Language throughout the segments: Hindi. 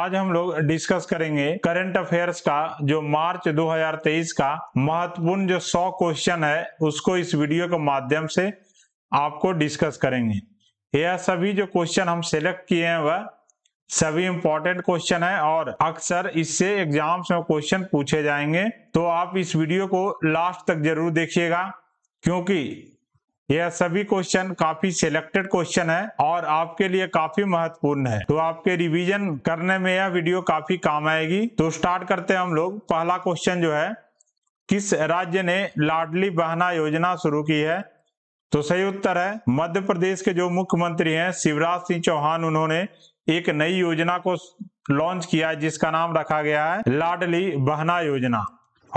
आज हम लोग डिस्कस करेंगे करंट अफेयर्स का जो मार्च 2023 का महत्वपूर्ण जो 100 क्वेश्चन है उसको इस वीडियो के माध्यम से आपको डिस्कस करेंगे यह सभी जो क्वेश्चन हम सेलेक्ट किए हैं वह सभी इंपॉर्टेंट क्वेश्चन है और अक्सर इससे एग्जाम्स में क्वेश्चन पूछे जाएंगे तो आप इस वीडियो को लास्ट तक जरूर देखिएगा क्योंकि यह सभी क्वेश्चन काफी सिलेक्टेड क्वेश्चन है और आपके लिए काफी महत्वपूर्ण है तो आपके रिवीजन करने में यह वीडियो काफी काम आएगी तो स्टार्ट करते हैं हम लोग पहला क्वेश्चन जो है किस राज्य ने लाडली बहना योजना शुरू की है तो सही उत्तर है मध्य प्रदेश के जो मुख्यमंत्री हैं शिवराज सिंह चौहान उन्होंने एक नई योजना को लॉन्च किया है जिसका नाम रखा गया है लाडली बहना योजना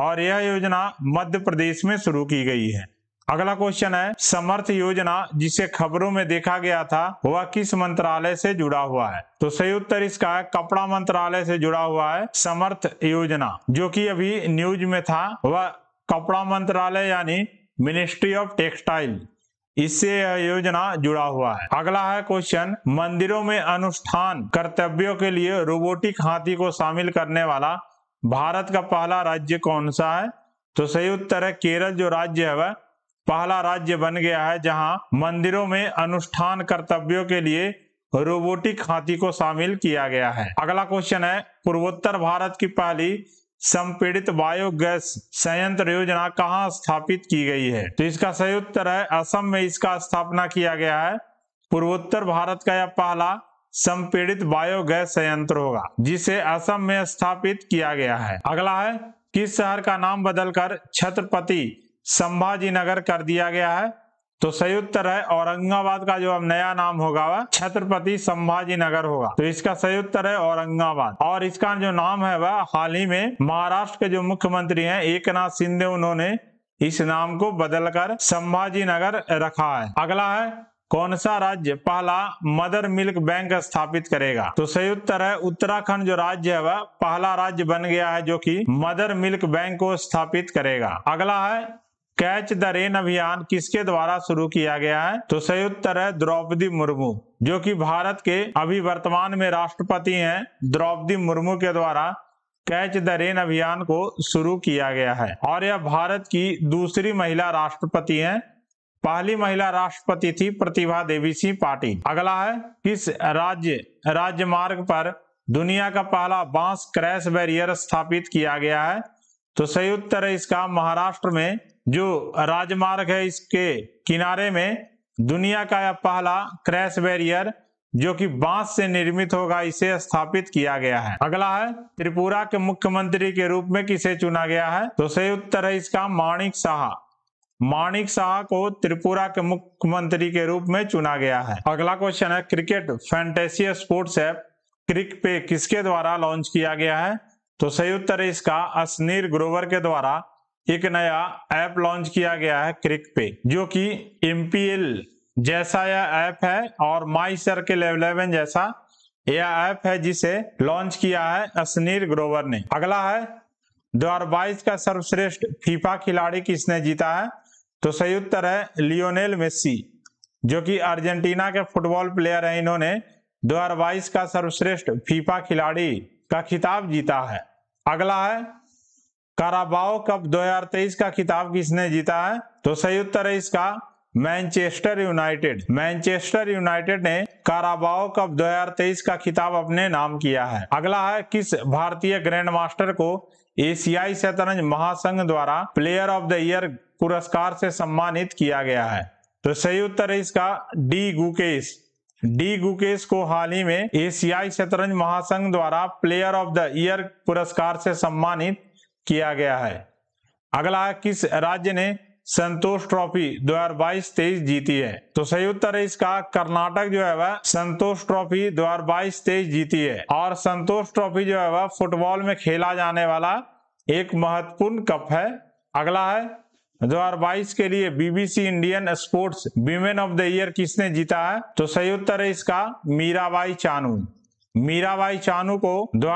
और यह योजना मध्य प्रदेश में शुरू की गई है अगला क्वेश्चन है समर्थ योजना जिसे खबरों में देखा गया था वह किस मंत्रालय से जुड़ा हुआ है तो सही उत्तर इसका है कपड़ा मंत्रालय से जुड़ा हुआ है समर्थ योजना जो कि अभी न्यूज में था वह कपड़ा मंत्रालय यानी मिनिस्ट्री ऑफ टेक्सटाइल इससे यह योजना जुड़ा हुआ है अगला है क्वेश्चन मंदिरों में अनुष्ठान कर्तव्यों के लिए रोबोटिक हाथी को शामिल करने वाला भारत का पहला राज्य कौन सा है तो सही उत्तर है केरल जो राज्य है वह पहला राज्य बन गया है जहां मंदिरों में अनुष्ठान कर्तव्यों के लिए रोबोटिक हाथी को शामिल किया गया है अगला क्वेश्चन है पूर्वोत्तर भारत की पहली संपीड़ित बायोगैस संयंत्र योजना कहाँ स्थापित की गई है तो इसका सही उत्तर है असम में इसका स्थापना किया गया है पूर्वोत्तर भारत का यह पहला संपीड़ित बायोगैस संयंत्र होगा जिसे असम में स्थापित किया गया है अगला है किस शहर का नाम बदलकर छत्रपति संभाजी नगर कर दिया गया है तो सही उत्तर है औरंगाबाद का जो अब नया नाम होगा वह छत्रपति संभाजी नगर होगा तो इसका सही उत्तर है औरंगाबाद और इसका जो नाम है वह हाल ही में महाराष्ट्र के जो मुख्यमंत्री हैं एकनाथ शिंदे उन्होंने इस नाम को बदलकर संभाजी नगर रखा है अगला है कौन सा राज्य पहला मदर मिल्क बैंक स्थापित करेगा तो सही उत्तर है उत्तराखंड जो राज्य है वह पहला राज्य बन गया है जो कि मदर मिल्क बैंक को स्थापित करेगा अगला है कैच द रेन अभियान किसके द्वारा शुरू किया गया है तो सही उत्तर है द्रौपदी मुर्मू जो कि भारत के अभी वर्तमान में राष्ट्रपति हैं द्रौपदी मुर्मू के द्वारा कैच द रेन अभियान को शुरू किया गया है और यह भारत की दूसरी महिला राष्ट्रपति हैं पहली महिला राष्ट्रपति थी प्रतिभा देवी सिंह पाटिल अगला है किस राज्य राजमार्ग पर दुनिया का पहला बांस क्रैश बैरियर स्थापित किया गया है तो सही उत्तर है इसका महाराष्ट्र में जो राजमार्ग है इसके किनारे में दुनिया का यह पहला क्रैश बैरियर जो कि बांस से निर्मित होगा इसे स्थापित किया गया है अगला है त्रिपुरा के मुख्यमंत्री के रूप में किसे चुना गया है तो सही उत्तर है इसका माणिक शाह माणिक शाह को त्रिपुरा के मुख्यमंत्री के रूप में चुना गया है अगला क्वेश्चन है cricket fantasy sports app CricPe किसके द्वारा लॉन्च किया गया है तो सही उत्तर है इसका असनीर ग्रोवर के द्वारा एक नया ऐप लॉन्च किया गया है क्रिक पे जो कि एमपीएल जैसा यह ऐप है और माई सर्किल इलेवन जैसा यह ऐप है जिसे लॉन्च किया है अश्नीर ग्रोवर ने अगला है दो हजार बाईस का सर्वश्रेष्ठ फीफा खिलाड़ी किसने जीता है तो सही उत्तर है लियोनेल मेस्सी जो कि अर्जेंटीना के फुटबॉल प्लेयर हैं इन्होंने दो का सर्वश्रेष्ठ फीफा खिलाड़ी का खिताब जीता है अगला है काराबाओ कप 2023 का खिताब किसने जीता है तो सही उत्तर है इसका मैनचेस्टर यूनाइटेड मैनचेस्टर यूनाइटेड ने काराबाओ कप 2023 का खिताब अपने नाम किया है अगला है किस भारतीय ग्रैंड मास्टर को एशियाई शतरंज महासंघ द्वारा प्लेयर ऑफ द ईयर पुरस्कार से सम्मानित किया गया है तो सही उत्तर है इसका डी गुकेश डी गुकेश को हाल ही में एशियाई शतरंज महासंघ द्वारा प्लेयर ऑफ द ईयर पुरस्कार से सम्मानित किया गया है अगला किस राज्य ने संतोष ट्रॉफी 2022-23 जीती है तो सही उत्तर है इसका कर्नाटक जो है वह संतोष ट्रॉफी 2022-23 जीती है और संतोष ट्रॉफी जो है वह फुटबॉल में खेला जाने वाला एक महत्वपूर्ण कप है अगला है 2022 के लिए BBC Indian sports women of the year किसने जीता है तो सही उत्तर है इसका मीराबाई चानू मीराबाई चानू को दो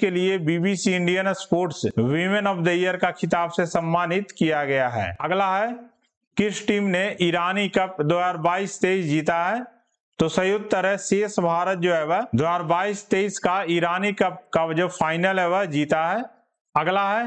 के लिए BBC Indian sports women of the year का खिताब से सम्मानित किया गया है अगला है किस टीम ने ईरानी कप 2022-23 जीता है तो संयुक्त है शेष भारत जो है वह दो हजार का ईरानी कप का जो फाइनल है वह जीता है अगला है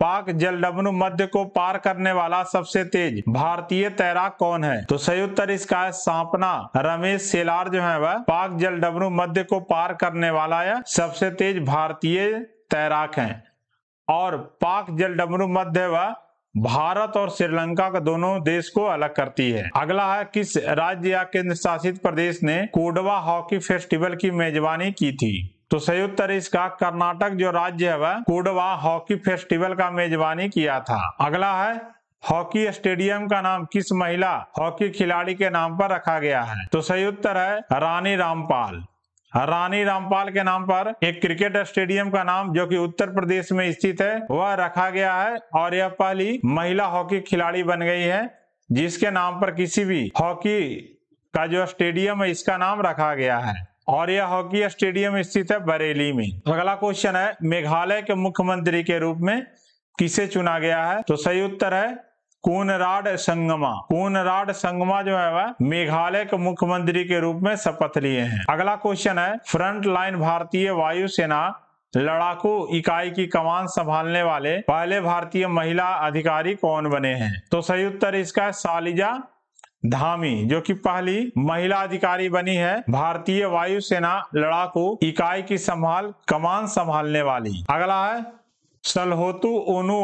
पाक जल डब्लू मध्य को पार करने वाला सबसे तेज भारतीय तैराक कौन है तो सही उत्तर इसका है सांपना रमेश सेलार जो है वह पाक जल डब्लू मध्य को पार करने वाला है सबसे तेज भारतीय तैराक है और पाक जल डब्लू मध्य व भारत और श्रीलंका का दोनों देश को अलग करती है अगला है किस राज्य या केंद्र शासित प्रदेश ने कोडवा हॉकी फेस्टिवल की मेजबानी की थी तो संयुक्त उत्तर इसका कर्नाटक जो राज्य है वह कोडवा हॉकी फेस्टिवल का मेजबानी किया था अगला है हॉकी स्टेडियम का नाम किस महिला हॉकी खिलाड़ी के नाम पर रखा गया है तो सही उत्तर है रानी रामपाल रानी रामपाल के नाम पर एक क्रिकेट स्टेडियम का नाम जो कि उत्तर प्रदेश में स्थित है वह रखा गया है और यह पहली महिला हॉकी खिलाड़ी बन गई है जिसके नाम पर किसी भी हॉकी का जो स्टेडियम है इसका नाम रखा गया है और यह हॉकी स्टेडियम स्थित है बरेली में अगला क्वेश्चन है मेघालय के मुख्यमंत्री के रूप में किसे चुना गया है तो सही उत्तर है कुनराड संगमा कोनराड संगमा जो है वह मेघालय के मुख्यमंत्री के रूप में शपथ लिए हैं अगला क्वेश्चन है फ्रंट लाइन भारतीय वायुसेना लड़ाकू इकाई की कमान संभालने वाले पहले भारतीय महिला अधिकारी कौन बने हैं तो सही उत्तर इसका है सालिजा धामी जो कि पहली महिला अधिकारी बनी है भारतीय वायुसेना लड़ाकू इकाई की संभाल कमान संभालने वाली अगला है सलहोतु ओनु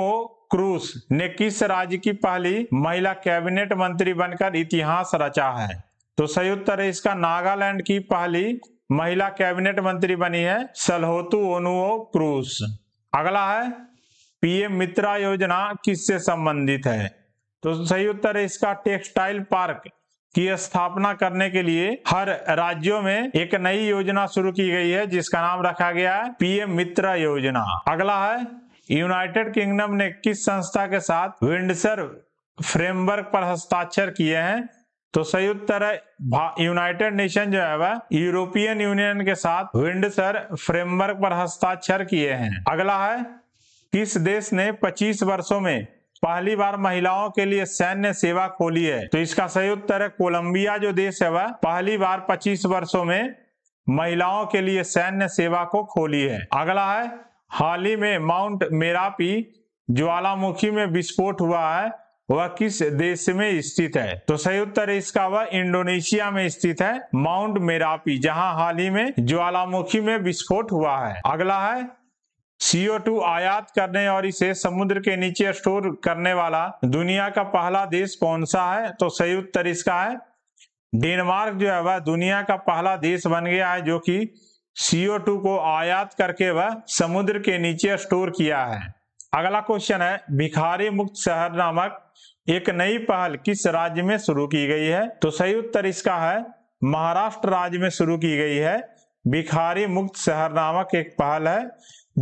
क्रूस ने किस राज्य की पहली महिला कैबिनेट मंत्री बनकर इतिहास रचा है तो सही उत्तर है इसका नागालैंड की पहली महिला कैबिनेट मंत्री बनी है सलहोतु ओनुओ क्रूस अगला है पीएम मित्रा योजना किससे संबंधित है तो सही उत्तर है इसका टेक्सटाइल पार्क की स्थापना करने के लिए हर राज्यों में एक नई योजना शुरू की गई है जिसका नाम रखा गया है पीएम मित्रा योजना अगला है यूनाइटेड किंगडम ने किस संस्था के साथ विंडसर फ्रेमवर्क पर हस्ताक्षर किए हैं तो सही उत्तर है यूनाइटेड नेशन जो है वह यूरोपियन यूनियन के साथ विंडसर फ्रेमवर्क पर हस्ताक्षर किए हैं अगला है किस देश ने 25 वर्षों में पहली बार महिलाओं के लिए सैन्य सेवा खोली है तो इसका सही उत्तर है कोलंबिया जो देश है वह पहली बार 25 वर्षों में महिलाओं के लिए सैन्य सेवा को खोली है अगला है हाल ही में माउंट मेरापी ज्वालामुखी में विस्फोट हुआ है वह किस देश में स्थित है तो सही उत्तर इसका वह इंडोनेशिया में स्थित है माउंट मेरापी जहां हाल ही में ज्वालामुखी में विस्फोट हुआ है अगला है CO2 आयात करने और इसे समुद्र के नीचे स्टोर करने वाला दुनिया का पहला देश कौन सा है तो सही उत्तर इसका है डेनमार्क जो है वह दुनिया का पहला देश बन गया है जो कि CO2 को आयात करके वह समुद्र के नीचे स्टोर किया है अगला क्वेश्चन है भिखारी मुक्त शहर नामक एक नई पहल किस राज्य में शुरू की गई है तो सही उत्तर इसका है महाराष्ट्र राज्य में शुरू की गई है भिखारी मुक्त शहर नामक एक पहल है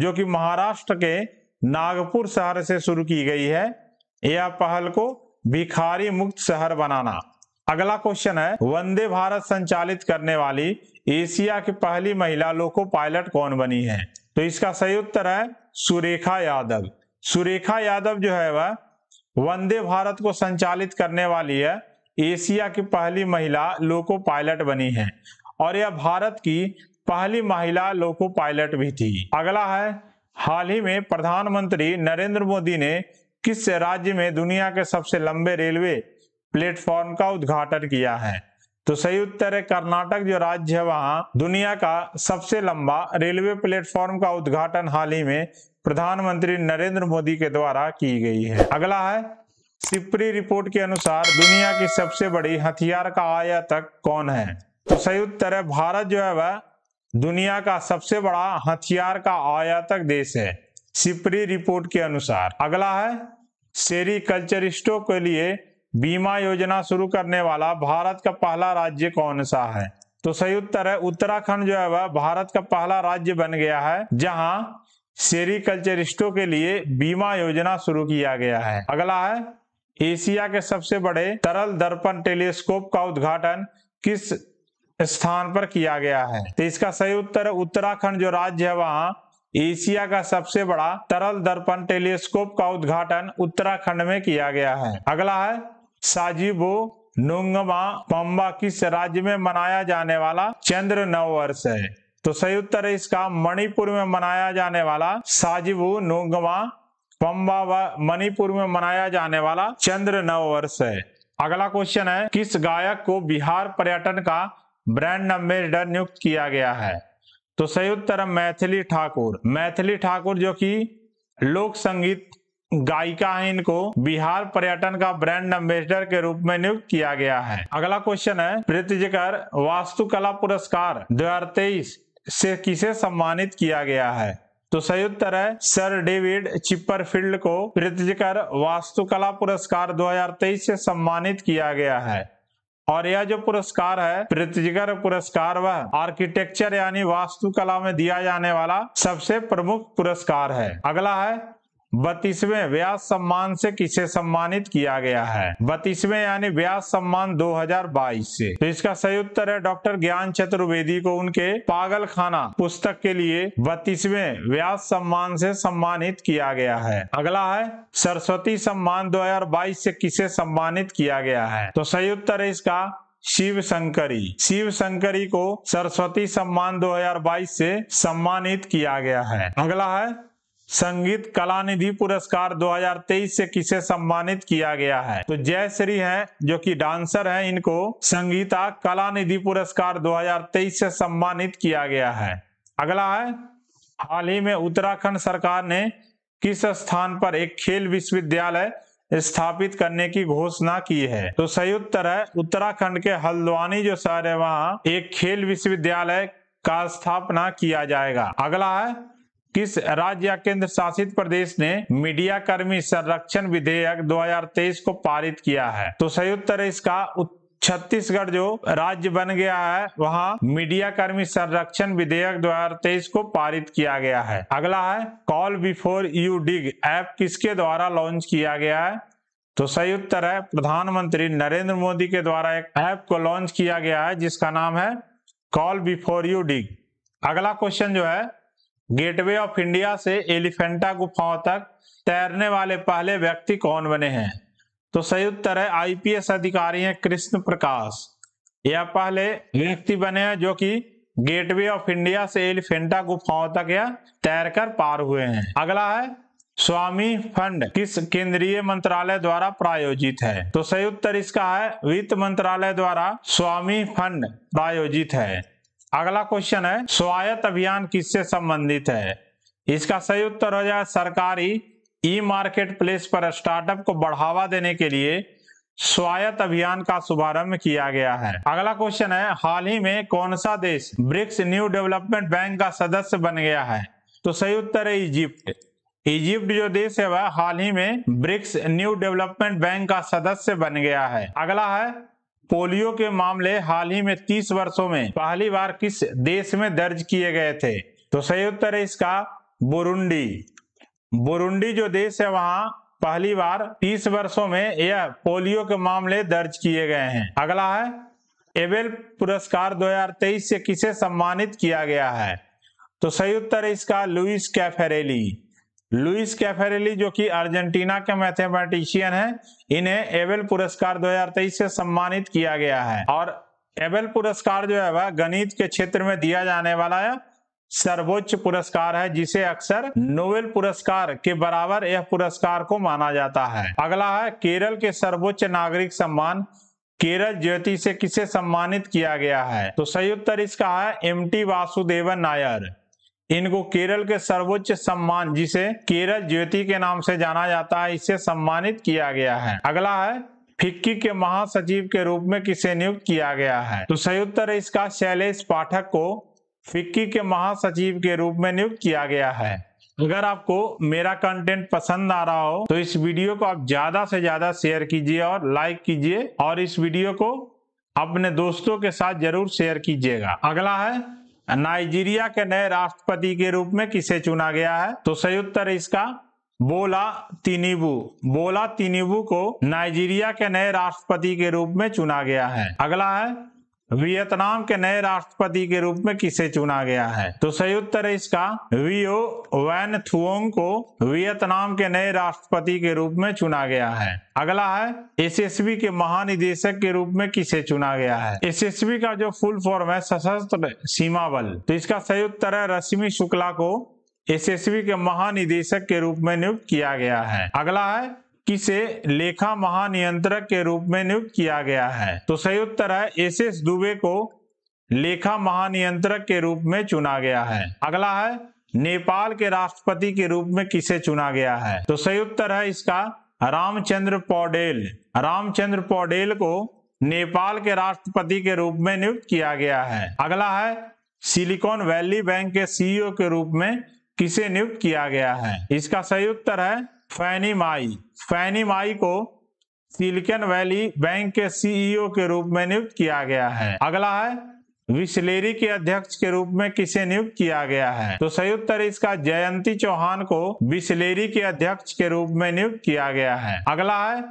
जो कि महाराष्ट्र के नागपुर शहर से शुरू की गई है यह पहल को भिखारी मुक्त शहर बनाना अगला क्वेश्चन है वंदे भारत संचालित करने वाली एशिया की पहली महिला लोको पायलट कौन बनी है तो इसका सही उत्तर है सुरेखा यादव सुरेखा यादव जो है वह वंदे भारत को संचालित करने वाली है एशिया की पहली महिला लोको पायलट बनी है और यह भारत की पहली महिला लोको पायलट भी थी अगला है हाल ही में प्रधानमंत्री नरेंद्र मोदी ने किस राज्य में दुनिया के सबसे लंबे रेलवे प्लेटफॉर्म का उद्घाटन किया है तो सही उत्तर है कर्नाटक जो राज्य है वहां दुनिया का सबसे लंबा रेलवे प्लेटफॉर्म का उद्घाटन हाल ही में प्रधानमंत्री नरेंद्र मोदी के द्वारा की गई है अगला है सिपरी रिपोर्ट के अनुसार दुनिया की सबसे बड़ी हथियार का आयातक कौन है तो सही उत्तर है भारत जो है वह दुनिया का सबसे बड़ा हथियार का आयातक देश है सिपरी रिपोर्ट के अनुसार अगला है सेरिकल्चरिस्टों के लिए बीमा योजना शुरू करने वाला भारत का पहला राज्य कौन सा है तो सही उत्तर है उत्तराखंड जो है वह भारत का पहला राज्य बन गया है जहां सेरिकल्चरिस्टों के लिए बीमा योजना शुरू किया गया है अगला है एशिया के सबसे बड़े तरल दर्पण टेलीस्कोप का उद्घाटन किस स्थान पर किया गया है तो इसका सही उत्तर उत्तराखंड जो राज्य है वहां एशिया का सबसे बड़ा तरल दर्पण टेलीस्कोप का उद्घाटन उत्तराखंड में किया गया है अगला है साजिबो नुंगमा पंबा किस राज्य में मनाया जाने वाला चंद्र वर्ष है तो सही उत्तर है इसका मणिपुर में मनाया जाने वाला साजिबू नुंगमा पंबा व मणिपुर में मनाया जाने वाला चंद्र नव वर्ष है अगला क्वेश्चन है किस गायक को बिहार पर्यटन का ब्रांड अम्बेसडर नियुक्त किया गया है तो उत्तर है मैथिली ठाकुर मैथिली ठाकुर जो कि लोक संगीत गायिका है इनको बिहार पर्यटन का ब्रांड एम्बेसडर के रूप में नियुक्त किया गया है अगला क्वेश्चन है प्रतिजिकर वास्तुकला पुरस्कार दो से किसे सम्मानित किया गया है तो सही उत्तर है सर डेविड चिपरफील्ड को प्रीतिजकर वास्तुकला पुरस्कार 2023 से सम्मानित किया गया है और यह जो पुरस्कार है पृथ्वीगर पुरस्कार वह आर्किटेक्चर यानी वास्तुकला में दिया जाने वाला सबसे प्रमुख पुरस्कार है अगला है बत्तीसवें व्यास सम्मान से किसे सम्मानित किया गया है बत्तीसवें यानी व्यास सम्मान 2022 से तो इसका सही उत्तर है डॉक्टर ज्ञान चतुर्वेदी को उनके पागल खाना पुस्तक के लिए बत्तीसवें व्यास सम्मान से सम्मानित किया गया है अगला है सरस्वती सम्मान 2022 से किसे सम्मानित किया गया है तो सही उत्तर है इसका शिव शंकरी शिव शंकरी को सरस्वती सम्मान 2022 से सम्मानित किया गया है अगला है संगीत कला निधि पुरस्कार 2023 से किसे सम्मानित किया गया है तो जय श्री है जो कि डांसर है इनको संगीता कला निधि पुरस्कार 2023 से सम्मानित किया गया है अगला है हाल ही में उत्तराखंड सरकार ने किस स्थान पर एक खेल विश्वविद्यालय स्थापित करने की घोषणा की है तो सही उत्तर है उत्तराखंड के हल्द्वानी जो शहर है वहाँ एक खेल विश्वविद्यालय का स्थापना किया जाएगा अगला है किस राज्य या केंद्र शासित प्रदेश ने मीडिया कर्मी संरक्षण विधेयक 2023 को पारित किया है तो संयुक्त इसका छत्तीसगढ़ जो राज्य बन गया है वहाँ मीडिया कर्मी संरक्षण विधेयक दो को पारित किया गया है अगला है call before you dig app किसके द्वारा लॉन्च किया गया है तो सही उत्तर है प्रधानमंत्री नरेंद्र मोदी के द्वारा एक ऐप को लॉन्च किया गया है जिसका नाम है कॉल बिफोर यू डिग अगला क्वेश्चन जो है गेटवे ऑफ इंडिया से एलिफेंटा गुफाओं तक तैरने वाले पहले व्यक्ति कौन बने हैं तो सही उत्तर है आईपीएस अधिकारी हैं कृष्ण प्रकाश यह पहले व्यक्ति बने हैं जो कि गेटवे ऑफ इंडिया से एलिफेंटा गुफाओं तक यह तैरकर पार हुए हैं अगला है स्वामी फंड किस केंद्रीय मंत्रालय द्वारा प्रायोजित है तो सही उत्तर इसका है वित्त मंत्रालय द्वारा स्वामी फंड प्रायोजित है अगला क्वेश्चन है स्वायत्त अभियान किससे संबंधित है इसका सही उत्तर हो जाए सरकारी ई मार्केट प्लेस पर स्टार्टअप को बढ़ावा देने के लिए स्वायत्त अभियान का शुभारंभ किया गया है अगला क्वेश्चन है हाल ही में कौन सा देश ब्रिक्स न्यू डेवलपमेंट बैंक का सदस्य बन गया है तो सही उत्तर है इजिप्ट इजिप्ट जो देश है वह हाल ही में ब्रिक्स न्यू डेवलपमेंट बैंक का सदस्य बन गया है अगला है पोलियो के मामले हाल ही में 30 वर्षों में पहली बार किस देश में दर्ज किए गए थे तो सही उत्तर है इसका बुरुंडी बुरुंडी जो देश है वहां पहली बार 30 वर्षों में यह पोलियो के मामले दर्ज किए गए हैं अगला है एबेल पुरस्कार 2023 से किसे सम्मानित किया गया है तो सही उत्तर है इसका लुइस कैफेरेली लुइस कैफेरेली जो कि अर्जेंटीना के मैथमेटिशियन हैं इन्हें एवेल पुरस्कार 2023 से सम्मानित किया गया है और एवेल पुरस्कार जो है वह गणित के क्षेत्र में दिया जाने वाला है सर्वोच्च पुरस्कार है जिसे अक्सर नोबेल पुरस्कार के बराबर यह पुरस्कार को माना जाता है अगला है केरल के सर्वोच्च नागरिक सम्मान केरल ज्योति से किसे सम्मानित किया गया है तो सही उत्तर इसका है एम टी वासुदेवन नायर इनको केरल के सर्वोच्च सम्मान जिसे केरल ज्योति के नाम से जाना जाता है इसे सम्मानित किया गया है अगला है फिक्की के महासचिव के रूप में किसे नियुक्त किया गया है तो संयुक्त रईस इसका शैलेश पाठक को फिक्की के महासचिव के रूप में नियुक्त किया गया है अगर आपको मेरा कंटेंट पसंद आ रहा हो तो इस वीडियो को आप ज्यादा से ज्यादा शेयर कीजिए और लाइक कीजिए और इस वीडियो को अपने दोस्तों के साथ जरूर शेयर कीजिएगा अगला है नाइजीरिया के नए राष्ट्रपति के रूप में किसे चुना गया है तो सही उत्तर इसका बोला तिनीबू बोला तिनीबू को नाइजीरिया के नए राष्ट्रपति के रूप में चुना गया है अगला है वियतनाम के नए राष्ट्रपति के रूप में किसे चुना गया है तो सही उत्तर है इसका वियो वैन थुओंग को वियतनाम के नए राष्ट्रपति के रूप में चुना गया है अगला है एसएसबी के महानिदेशक के रूप में किसे चुना गया है एसएसबी का जो फुल फॉर्म है सशस्त्र सीमा बल तो इसका सही उत्तर है रश्मि शुक्ला को एसएसबी के महानिदेशक के रूप में नियुक्त किया गया है अगला है किसे लेखा महानियंत्रक के रूप में नियुक्त किया गया है तो सही उत्तर है एस एस दुबे को लेखा महानियंत्रक के रूप में चुना गया है अगला है नेपाल के राष्ट्रपति के रूप में किसे चुना गया है तो सही उत्तर है इसका रामचंद्र पौडेल रामचंद्र पौडेल को नेपाल के राष्ट्रपति के रूप में नियुक्त किया गया है अगला है सिलिकॉन वैली बैंक के सीईओ के रूप में किसे नियुक्त किया गया है इसका सही उत्तर है फैनीमाई फैनीमाई को सिलिकन वैली बैंक के सीईओ e के रूप में नियुक्त किया गया है अगला है विसलेरी के अध्यक्ष के रूप में किसे नियुक्त किया गया है तो सही उत्तर इसका जयंती चौहान को विसलेरी के अध्यक्ष के रूप में नियुक्त किया गया है अगला है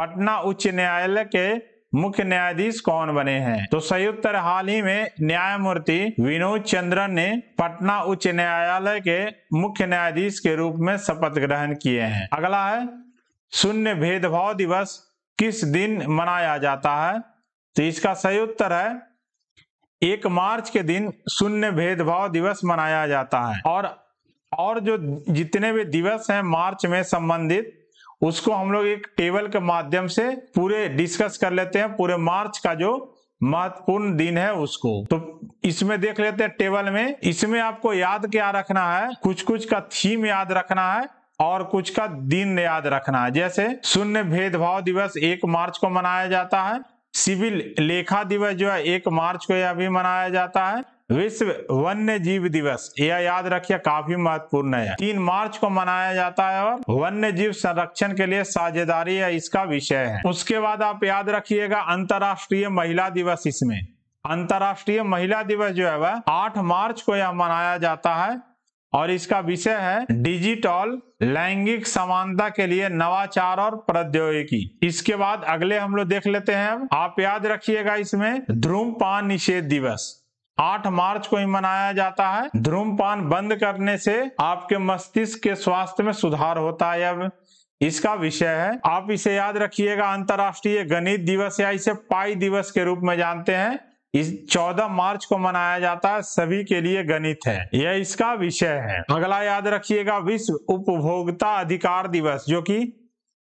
पटना उच्च न्यायालय के मुख्य न्यायाधीश कौन बने हैं तो सही उत्तर हाल ही में न्यायमूर्ति विनोद चंद्रन ने पटना उच्च न्यायालय के मुख्य न्यायाधीश के रूप में शपथ ग्रहण किए हैं अगला है शून्य भेदभाव दिवस किस दिन मनाया जाता है तो इसका सही उत्तर है एक मार्च के दिन शून्य भेदभाव दिवस मनाया जाता है और और जो जितने भी दिवस हैं मार्च में संबंधित उसको हम लोग एक टेबल के माध्यम से पूरे डिस्कस कर लेते हैं पूरे मार्च का जो महत्वपूर्ण दिन है उसको तो इसमें देख लेते हैं टेबल में इसमें आपको याद क्या रखना है कुछ कुछ का थीम याद रखना है और कुछ का दिन याद रखना है जैसे शून्य भेदभाव दिवस एक मार्च को मनाया जाता है सिविल लेखा दिवस जो है एक मार्च को यह भी मनाया जाता है विश्व वन्य जीव दिवस यह याद रखिए काफी महत्वपूर्ण है तीन मार्च को मनाया जाता है और वन्य जीव संरक्षण के लिए साझेदारी है इसका विषय है उसके बाद आप याद रखिएगा अंतर्राष्ट्रीय महिला दिवस इसमें अंतर्राष्ट्रीय महिला दिवस जो है वह आठ मार्च को यह मनाया जाता है और इसका विषय है डिजिटल लैंगिक समानता के लिए नवाचार और प्रौद्योगिकी इसके बाद अगले हम लोग देख लेते हैं आप याद रखिएगा इसमें ध्रूमपान निषेध दिवस 8 मार्च को ही मनाया जाता है ध्रूमपान बंद करने से आपके मस्तिष्क के स्वास्थ्य में सुधार होता है अब इसका विषय है आप इसे याद रखिएगा अंतरराष्ट्रीय गणित दिवस या इसे पाई दिवस के रूप में जानते हैं इस 14 मार्च को मनाया जाता है सभी के लिए गणित है यह इसका विषय है अगला याद रखिएगा विश्व उपभोक्ता अधिकार दिवस जो कि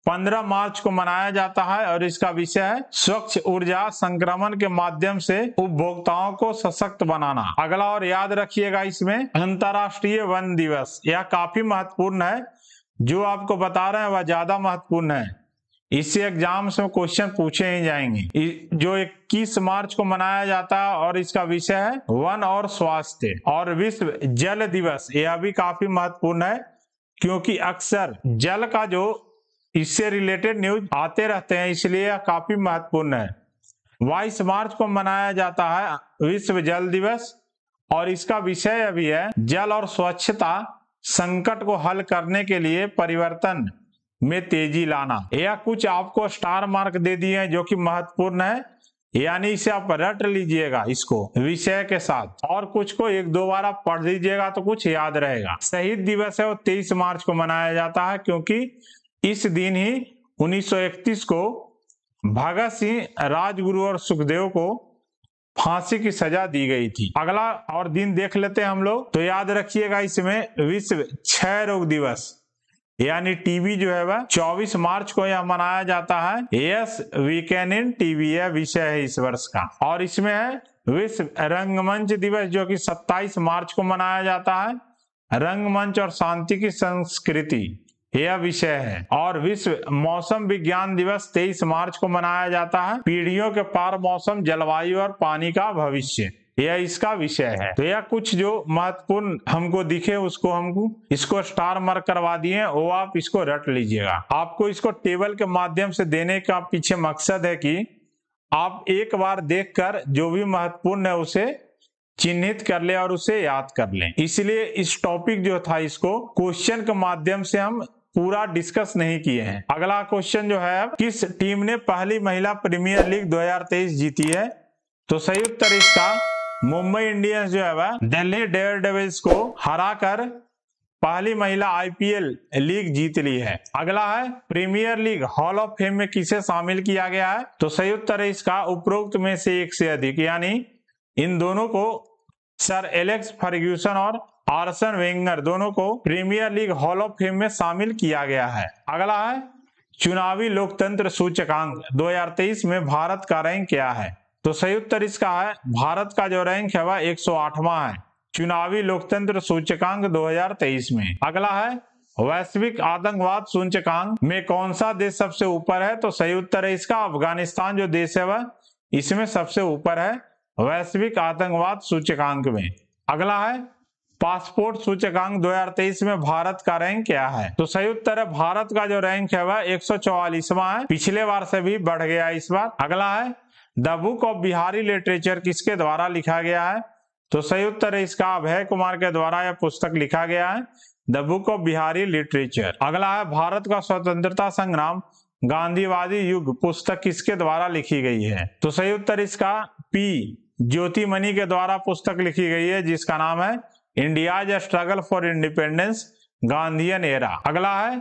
15 मार्च को मनाया जाता है और इसका विषय है स्वच्छ ऊर्जा संक्रमण के माध्यम से उपभोक्ताओं को सशक्त बनाना अगला और याद रखिएगा इसमें अंतरराष्ट्रीय वन दिवस यह काफी महत्वपूर्ण है जो आपको बता रहे हैं वह ज्यादा महत्वपूर्ण है इससे एग्जाम्स में क्वेश्चन पूछे ही जाएंगे जो 21 मार्च को मनाया जाता है और इसका विषय है वन और स्वास्थ्य और विश्व जल दिवस यह भी काफी महत्वपूर्ण है क्योंकि अक्सर जल का जो इससे रिलेटेड न्यूज आते रहते हैं इसलिए यह काफी महत्वपूर्ण है बाईस मार्च को मनाया जाता है विश्व जल दिवस और इसका विषय अभी है जल और स्वच्छता संकट को हल करने के लिए परिवर्तन में तेजी लाना यह कुछ आपको स्टार मार्क दे दिए हैं जो कि महत्वपूर्ण है यानी इसे आप रट लीजिएगा इसको विषय के साथ और कुछ को एक दो बार आप पढ़ लीजिएगा तो कुछ याद रहेगा शहीद दिवस है वो तेईस मार्च को मनाया जाता है क्योंकि इस दिन ही 1931 को भगत सिंह राजगुरु और सुखदेव को फांसी की सजा दी गई थी अगला और दिन देख लेते हैं हम लोग तो याद रखिएगा इसमें विश्व क्षय रोग दिवस यानी टीवी जो है वह 24 मार्च को यह मनाया जाता है यस कैन इन टीवी यह विषय है इस वर्ष का और इसमें है विश्व रंगमंच दिवस जो कि 27 मार्च को मनाया जाता है रंगमंच और शांति की संस्कृति यह विषय है और विश्व मौसम विज्ञान दिवस 23 मार्च को मनाया जाता है पीढ़ियों के पार मौसम जलवायु और पानी का भविष्य यह इसका विषय है तो यह कुछ जो महत्वपूर्ण हमको दिखे उसको हमको इसको स्टार मार्क करवा दिए वो आप इसको रट लीजिएगा आपको इसको टेबल के माध्यम से देने का पीछे मकसद है कि आप एक बार देखकर जो भी महत्वपूर्ण है उसे चिन्हित कर ले और उसे याद कर ले इसलिए इस टॉपिक जो था इसको क्वेश्चन के माध्यम से हम पूरा डिस्कस नहीं किए हैं अगला क्वेश्चन जो है किस टीम ने पहली महिला प्रीमियर लीग 2023 जीती है तो संयुक्त राष्ट्र मुंबई इंडियंस जो है वह दिल्ली डेयर डेविल्स को हराकर पहली महिला आईपीएल लीग जीत ली है अगला है Premier League Hall of Fame में किसे शामिल किया गया है तो संयुक्त राष्ट्र का उपरोक्त में से एक से अधिक यानी इन दोनों को सर एलेक्स फर्ग्यूसन और आर्सन वेंगर दोनों को Premier League Hall of Fame में शामिल किया गया है अगला है चुनावी लोकतंत्र सूचकांक 2023 में भारत का रैंक क्या है तो सही उत्तर इसका है भारत का जो रैंक है वह 108वां है चुनावी लोकतंत्र सूचकांक 2023 में अगला है वैश्विक आतंकवाद सूचकांक में कौन सा देश सबसे ऊपर है तो सही उत्तर है इसका अफगानिस्तान जो देश है वह इसमें सबसे ऊपर है वैश्विक आतंकवाद सूचकांक में अगला है पासपोर्ट सूचकांक 2023 में भारत का रैंक क्या है तो सही उत्तर है भारत का जो रैंक है वह एक सौ है पिछले बार से भी बढ़ गया इस बार अगला है the book of Bihari literature किसके द्वारा लिखा गया है तो सही उत्तर है इसका अभय कुमार के द्वारा यह पुस्तक लिखा गया है the book of Bihari literature अगला है भारत का स्वतंत्रता संग्राम गांधीवादी युग पुस्तक किसके द्वारा लिखी गई है तो सही उत्तर इसका पी ज्योति के द्वारा पुस्तक लिखी गई है जिसका नाम है India's struggle for independence Gandhian era अगला है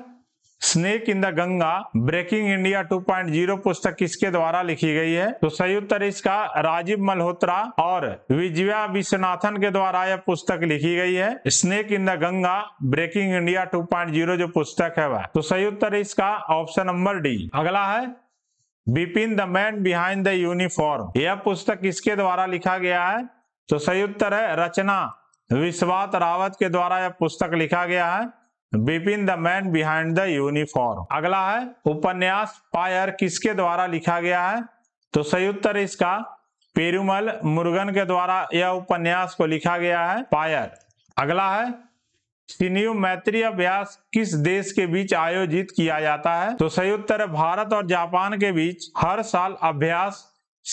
snake in the Ganga breaking India 2.0 पुस्तक किसके द्वारा लिखी गई है तो उत्तर इसका राजीव मल्होत्रा और विजया विश्वनाथन के द्वारा यह पुस्तक लिखी गई है snake in the Ganga breaking India 2.0 जो पुस्तक है वह तो उत्तर इसका ऑप्शन नंबर डी अगला है Bipin the man behind the uniform यह पुस्तक किसके द्वारा लिखा गया है तो उत्तर है रचना विश्वात रावत के द्वारा यह पुस्तक लिखा गया है Bipin the man behind the uniform अगला है उपन्यास पायर किसके द्वारा लिखा गया है तो सयुत्तर इसका पेरुमल मुर्गन के द्वारा यह उपन्यास को लिखा गया है पायर अगला है सिन्यू मैत्री अभ्यास किस देश के बीच आयोजित किया जाता है तो संयुक्त भारत और जापान के बीच हर साल अभ्यास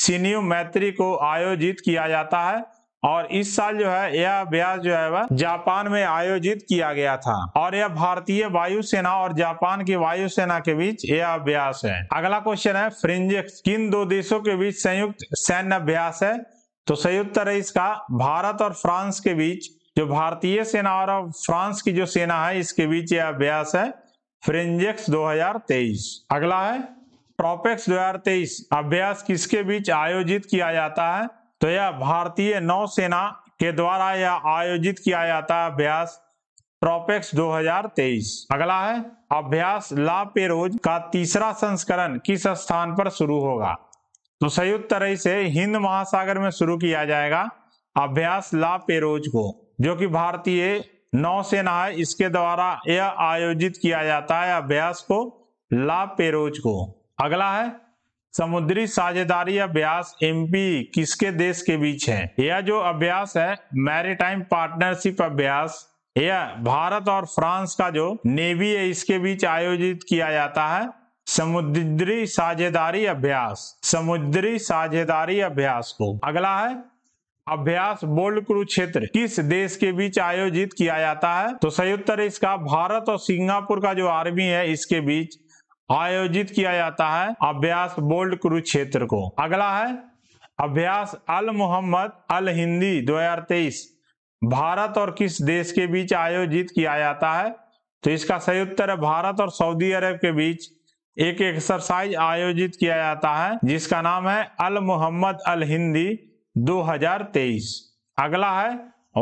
सिन्यू मैत्री को आयोजित किया जाता है और इस साल जो है यह अभ्यास जो है वह जापान में आयोजित किया गया था और यह भारतीय वायुसेना और जापान की वायुसेना के बीच यह अभ्यास है अगला क्वेश्चन है फ्रिंजिक्स किन दो देशों के बीच संयुक्त सैन्य अभ्यास है तो संयुक्त है इसका भारत और फ्रांस के बीच जो भारतीय सेना और फ्रांस की जो सेना है इसके बीच यह अभ्यास है फ्रिंजेक्स 2023 अगला है ट्रॉपेक्स 2023 अभ्यास किसके बीच आयोजित किया जाता है तो यह भारतीय नौसेना के द्वारा यह आयोजित किया जाता है अभ्यास प्रोपेक्स 2023 अगला है अभ्यास ला पेरोज का तीसरा संस्करण किस स्थान पर शुरू होगा तो संयुक्त तरह से हिंद महासागर में शुरू किया जाएगा अभ्यास ला पेरोज को जो कि भारतीय नौसेना है इसके द्वारा यह आयोजित किया जाता है अभ्यास को ला पेरोज को अगला है समुद्री साझेदारी अभ्यास एमपी किसके देश के बीच है यह जो अभ्यास है मैरिटाइम पार्टनरशिप अभ्यास यह भारत और फ्रांस का जो नेवी है इसके बीच आयोजित किया जाता है समुद्री साझेदारी अभ्यास समुद्री साझेदारी अभ्यास को अगला है अभ्यास बोल्ड क्षेत्र किस देश के बीच आयोजित किया जाता है तो उत्तर इसका भारत और सिंगापुर का जो आर्मी है इसके बीच आयोजित किया जाता है अभ्यास बोल्ड कुरुक्षेत्र को अगला है अभ्यास अल मोहम्मद अल हिंदी 2023 भारत और किस देश के बीच आयोजित किया जाता है तो इसका सही उत्तर है भारत और सऊदी अरब के बीच एक एक्सरसाइज आयोजित किया जाता है जिसका नाम है अल मोहम्मद अल हिंदी 2023 अगला है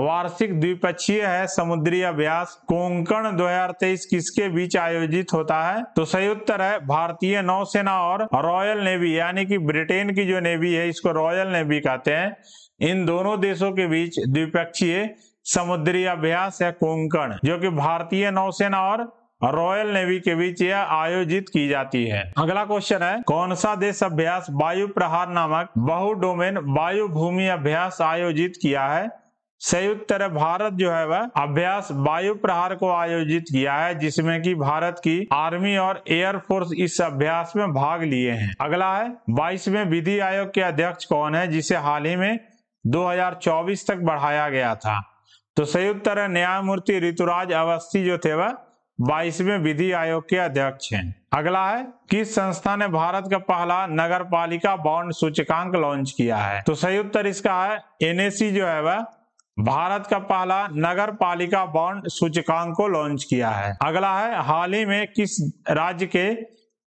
वार्षिक द्विपक्षीय है समुद्री अभ्यास कोंकण 2023 किसके बीच आयोजित होता है तो सही उत्तर है भारतीय नौसेना और रॉयल नेवी यानी कि ब्रिटेन की जो नेवी है इसको रॉयल नेवी कहते हैं इन दोनों देशों के बीच द्विपक्षीय समुद्री अभ्यास है कोंकण जो कि भारतीय नौसेना और रॉयल नेवी के बीच यह आयोजित की जाती है अगला क्वेश्चन है कौन सा देश अभ्यास वायु प्रहार नामक बहु डोमेन वायु भूमि अभ्यास आयोजित किया है संयुक्त तरह भारत जो है वह अभ्यास वायु प्रहार को आयोजित किया है जिसमें कि भारत की आर्मी और एयरफोर्स इस अभ्यास में भाग लिए हैं अगला है बाईसवें विधि आयोग के अध्यक्ष कौन है जिसे हाल ही में 2024 तक बढ़ाया गया था तो संयुक्त तरह न्यायमूर्ति ऋतुराज अवस्थी जो थे वह बाईसवें विधि आयोग के अध्यक्ष हैं अगला है किस संस्था ने भारत का पहला नगर पालिका बॉन्ड सूचकांक लॉन्च किया है तो संयुक्त इसका है एनएसी जो है वह भारत का पहला नगर पालिका बॉन्ड सूचकांक को लॉन्च किया है अगला है हाल ही में किस राज्य के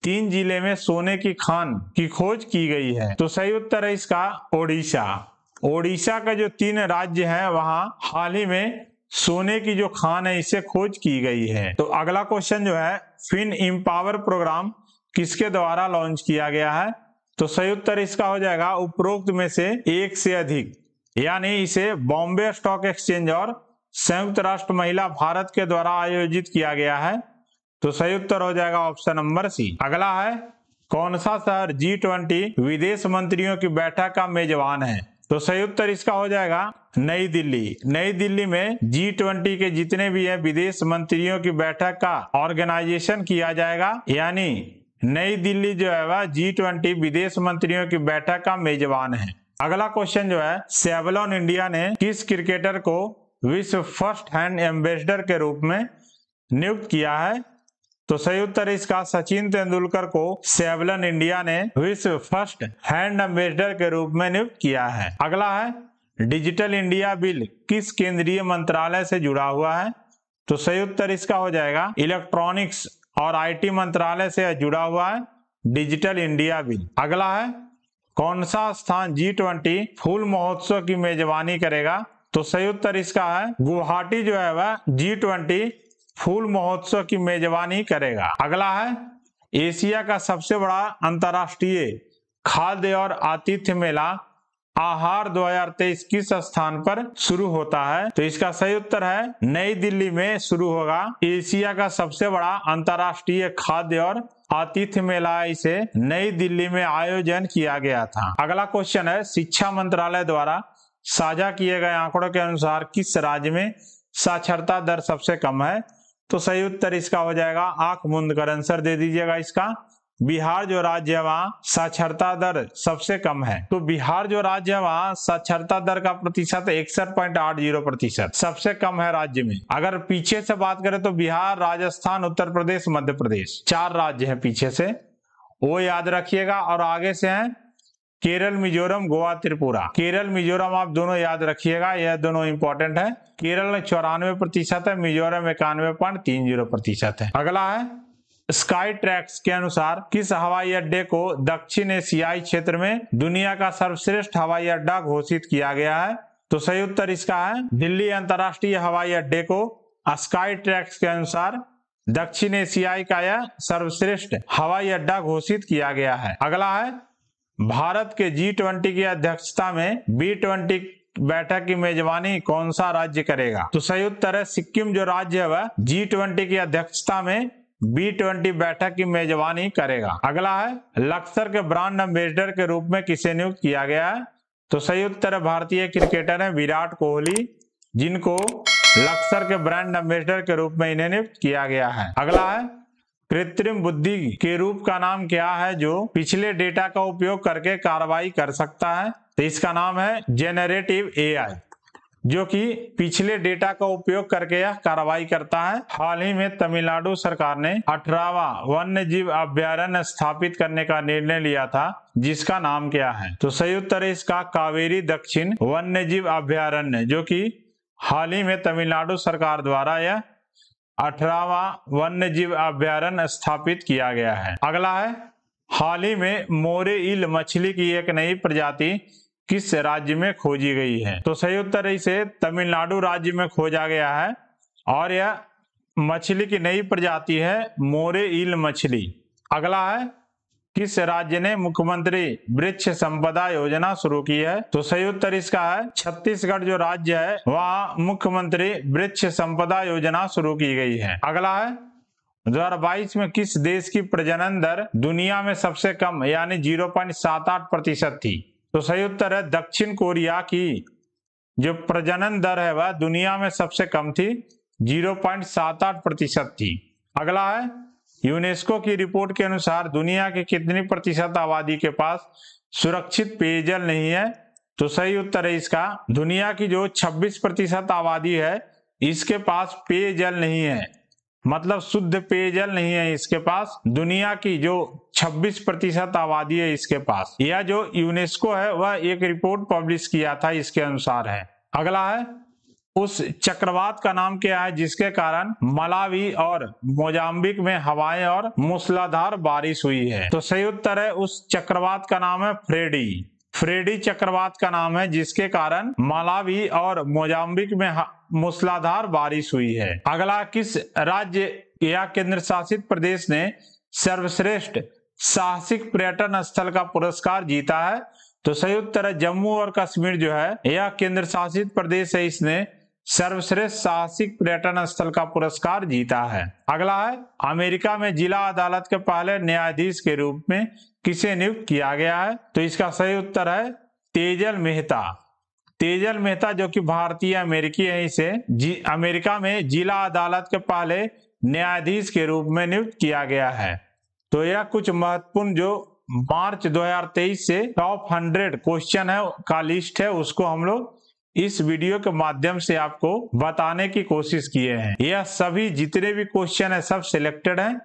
तीन जिले में सोने की खान की खोज की गई है तो सही उत्तर है इसका ओडिशा ओडिशा का जो तीन राज्य है वहां हाल ही में सोने की जो खान है इसे खोज की गई है तो अगला क्वेश्चन जो है फिन इम्पावर प्रोग्राम किसके द्वारा लॉन्च किया गया है तो सही उत्तर इसका हो जाएगा उपरोक्त में से एक से अधिक यानी इसे बॉम्बे स्टॉक एक्सचेंज और संयुक्त राष्ट्र महिला भारत के द्वारा आयोजित किया गया है तो सही उत्तर हो जाएगा ऑप्शन नंबर सी अगला है कौन सा शहर जी ट्वेंटी विदेश मंत्रियों की बैठक का मेजबान है तो सही उत्तर इसका हो जाएगा नई दिल्ली नई दिल्ली में जी ट्वेंटी के जितने भी है विदेश मंत्रियों की बैठक का ऑर्गेनाइजेशन किया जाएगा यानी नई दिल्ली जो है वह जी ट्वेंटी विदेश मंत्रियों की बैठक का मेजबान है अगला क्वेश्चन जो है सेवलॉन इंडिया ने किस क्रिकेटर को विश्व फर्स्ट हैंड एम्बेसडर के रूप में नियुक्त किया है तो सही उत्तर इसका सचिन तेंदुलकर को सेवलन इंडिया ने विश्व फर्स्ट हैंड एम्बेसडर के रूप में नियुक्त किया है अगला है डिजिटल इंडिया बिल किस केंद्रीय मंत्रालय से जुड़ा हुआ है तो सही उत्तर इसका हो जाएगा इलेक्ट्रॉनिक्स और आईटी मंत्रालय से जुड़ा हुआ है डिजिटल इंडिया बिल अगला है कौन सा स्थान जी ट्वेंटी फूल महोत्सव की मेजबानी करेगा तो सही उत्तर इसका है गुवाहाटी जो है वह जी ट्वेंटी फूल महोत्सव की मेजबानी करेगा अगला है एशिया का सबसे बड़ा अंतर्राष्ट्रीय खाद्य और आतिथ्य मेला आहार 2023 किस स्थान पर शुरू होता है तो इसका सही उत्तर है नई दिल्ली में शुरू होगा एशिया का सबसे बड़ा अंतर्राष्ट्रीय खाद्य और आतिथ्य मेला इसे नई दिल्ली में आयोजन किया गया था अगला क्वेश्चन है शिक्षा मंत्रालय द्वारा साझा किए गए आंकड़ों के अनुसार किस राज्य में साक्षरता दर सबसे कम है तो सही उत्तर इसका हो जाएगा आंख मुंद कर आंसर दे दीजिएगा इसका बिहार जो राज्य है वहाँ साक्षरता दर सबसे कम है तो बिहार जो राज्य है वहाँ साक्षरता दर का प्रतिशत इकसठ पॉइंट आठ जीरो प्रतिशत सबसे कम है राज्य में अगर पीछे से बात करें तो बिहार राजस्थान उत्तर प्रदेश मध्य प्रदेश चार राज्य है पीछे से वो याद रखिएगा और आगे से है केरल मिजोरम गोवा त्रिपुरा केरल मिजोरम आप दोनों याद रखिएगा यह दोनों इंपॉर्टेंट है केरल में चौरानवे प्रतिशत है मिजोरम इक्यानवे पॉइंट तीन जीरो प्रतिशत है अगला है स्काई ट्रैक्स के अनुसार किस हवाई अड्डे को दक्षिण एशियाई क्षेत्र में दुनिया का सर्वश्रेष्ठ हवाई अड्डा घोषित किया गया है तो सही उत्तर इसका है दिल्ली अंतर्राष्ट्रीय हवाई अड्डे को स्काई ट्रैक्स के अनुसार दक्षिण एशियाई का यह सर्वश्रेष्ठ हवाई अड्डा घोषित किया गया है अगला है भारत के जी ट्वेंटी की अध्यक्षता में बी ट्वेंटी बैठक की मेजबानी कौन सा राज्य करेगा तो सही उत्तर है सिक्किम जो राज्य है वह जी ट्वेंटी की अध्यक्षता में बी ट्वेंटी बैठक की मेजबानी करेगा अगला है लक्सर के ब्रांड एम्बेसडर के रूप में किसे नियुक्त किया गया है तो संयुक्त उत्तर भारतीय क्रिकेटर है विराट कोहली जिनको लक्सर के ब्रांड एम्बेसडर के रूप में इन्हें नियुक्त किया गया है अगला है कृत्रिम बुद्धि के रूप का नाम क्या है जो पिछले डेटा का उपयोग करके कार्रवाई कर सकता है तो इसका नाम है जेनरेटिव एआई जो कि पिछले डेटा का उपयोग करके यह कार्रवाई करता है हाल ही में तमिलनाडु सरकार ने अठारवा वन्य जीव अभ्यारण्य स्थापित करने का निर्णय लिया था जिसका नाम क्या है तो उत्तर है इसका कावेरी दक्षिण वन्य जीव अभ्यारण्य जो कि हाल ही में तमिलनाडु सरकार द्वारा यह अठारवा वन्य जीव अभ्यारण्य स्थापित किया गया है अगला है हाल ही में मोरे इल मछली की एक नई प्रजाति किस राज्य में खोजी गई है तो सही उत्तर इसे तमिलनाडु राज्य में खोजा गया है और यह मछली की नई प्रजाति है मोरे ईल मछली अगला है किस राज्य ने मुख्यमंत्री वृक्ष संपदा योजना शुरू की है तो सही उत्तर इसका है छत्तीसगढ़ जो राज्य है वहाँ मुख्यमंत्री वृक्ष संपदा योजना शुरू की गई है अगला है 2022 में किस देश की प्रजनन दर दुनिया में सबसे कम यानी 0.78 प्रतिशत थी तो सही उत्तर है दक्षिण कोरिया की जो प्रजनन दर है वह दुनिया में सबसे कम थी 0.78 प्रतिशत थी अगला है यूनेस्को की रिपोर्ट के अनुसार दुनिया के कितनी प्रतिशत आबादी के पास सुरक्षित पेयजल नहीं है तो सही उत्तर है इसका दुनिया की जो 26 प्रतिशत आबादी है इसके पास पेयजल नहीं है मतलब शुद्ध पेयजल नहीं है इसके पास दुनिया की जो 26 प्रतिशत आबादी है इसके पास यह जो यूनेस्को है वह एक रिपोर्ट पब्लिश किया था इसके अनुसार है अगला है उस चक्रवात का नाम क्या है जिसके कारण मलावी और मोजाम्बिक में हवाएं और मूसलाधार बारिश हुई है तो सही उत्तर है उस चक्रवात का नाम है फ्रेडी फ्रेडी चक्रवात का नाम है जिसके कारण मालावी और मोजाम्बिक में मूसलाधार बारिश हुई है अगला किस राज्य या केंद्र शासित प्रदेश ने सर्वश्रेष्ठ साहसिक पर्यटन स्थल का पुरस्कार जीता है तो संयुक्त राज्य जम्मू और कश्मीर जो है यह केंद्र शासित प्रदेश है इसने सर्वश्रेष्ठ साहसिक पर्यटन स्थल का पुरस्कार जीता है अगला है अमेरिका में जिला अदालत के पहले न्यायाधीश के रूप में किसे नियुक्त किया गया है तो इसका सही उत्तर है तेजल मेहता तेजल मेहता जो कि भारतीय अमेरिकी है इसे अमेरिका में जिला अदालत के पहले न्यायाधीश के रूप में नियुक्त किया गया है तो यह कुछ महत्वपूर्ण जो मार्च 2023 से टॉप 100 क्वेश्चन है का लिस्ट है उसको हम लोग इस वीडियो के माध्यम से आपको बताने की कोशिश किए हैं यह सभी जितने भी क्वेश्चन है सब सिलेक्टेड है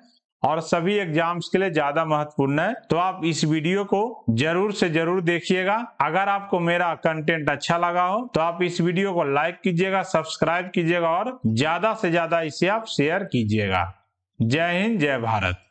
और सभी एग्जाम्स के लिए ज्यादा महत्वपूर्ण है तो आप इस वीडियो को जरूर से जरूर देखिएगा अगर आपको मेरा कंटेंट अच्छा लगा हो तो आप इस वीडियो को लाइक कीजिएगा सब्सक्राइब कीजिएगा और ज्यादा से ज्यादा इसे आप शेयर कीजिएगा जय हिंद जय भारत